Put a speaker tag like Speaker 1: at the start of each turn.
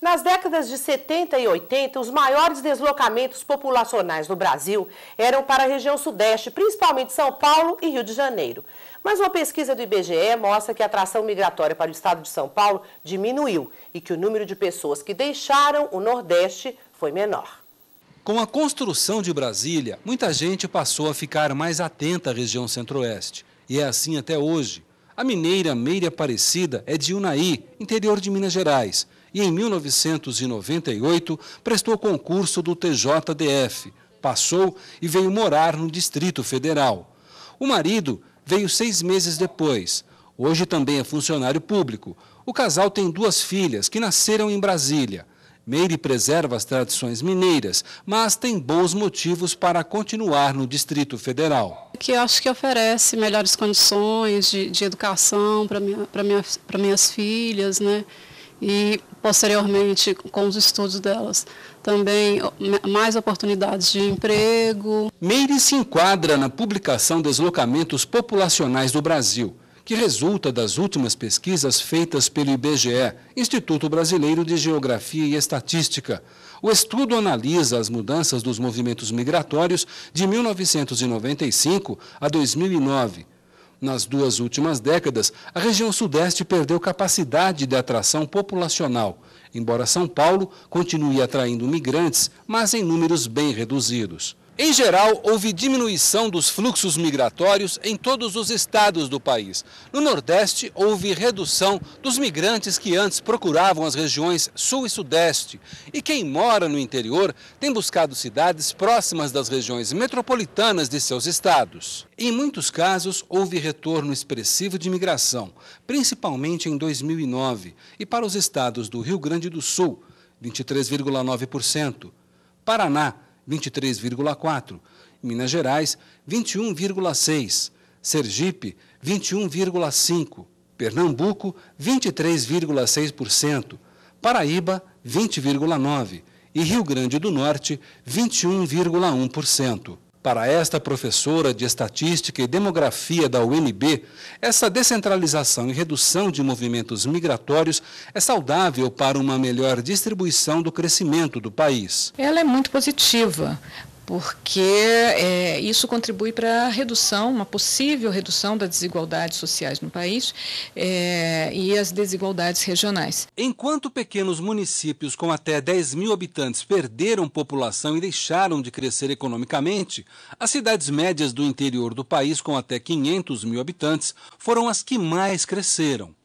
Speaker 1: Nas décadas de 70 e 80, os maiores deslocamentos populacionais no Brasil eram para a região sudeste, principalmente São Paulo e Rio de Janeiro. Mas uma pesquisa do IBGE mostra que a atração migratória para o estado de São Paulo diminuiu e que o número de pessoas que deixaram o Nordeste foi menor. Com a construção
Speaker 2: de Brasília, muita gente passou a ficar mais atenta à região centro-oeste. E é assim até hoje. A mineira Meire Aparecida é de Unai, interior de Minas Gerais e, em 1998, prestou concurso do TJDF, passou e veio morar no Distrito Federal. O marido veio seis meses depois. Hoje também é funcionário público. O casal tem duas filhas que nasceram em Brasília. Meire preserva as tradições mineiras, mas tem bons motivos para continuar no Distrito Federal.
Speaker 3: Que acho que oferece melhores condições de, de educação para minha, minha, minhas filhas, né? E posteriormente com os estudos delas. Também mais oportunidades de
Speaker 2: emprego. Meire se enquadra na publicação Deslocamentos Populacionais do Brasil, que resulta das últimas pesquisas feitas pelo IBGE, Instituto Brasileiro de Geografia e Estatística. O estudo analisa as mudanças dos movimentos migratórios de 1995 a 2009 nas duas últimas décadas, a região Sudeste perdeu capacidade de atração populacional, embora São Paulo continue atraindo migrantes, mas em números bem reduzidos. Em geral, houve diminuição dos fluxos migratórios em todos os estados do país. No Nordeste, houve redução dos migrantes que antes procuravam as regiões Sul e Sudeste. E quem mora no interior tem buscado cidades próximas das regiões metropolitanas de seus estados. Em muitos casos, houve retorno expressivo de imigração, principalmente em 2009, e para os estados do Rio Grande do Sul, 23,9%, Paraná, 23,4%, Minas Gerais, 21,6%, Sergipe, 21,5%, Pernambuco, 23,6%, Paraíba, 20,9% e Rio Grande do Norte, 21,1%. Para esta professora de Estatística e Demografia da UNB, essa descentralização e redução de movimentos migratórios é saudável para uma melhor distribuição do crescimento do país.
Speaker 3: Ela é muito positiva, porque é, isso contribui para a redução, uma possível redução das desigualdades sociais no país é, e as desigualdades regionais.
Speaker 2: Enquanto pequenos municípios com até 10 mil habitantes perderam população e deixaram de crescer economicamente, as cidades médias do interior do país com até 500 mil habitantes foram as que mais cresceram.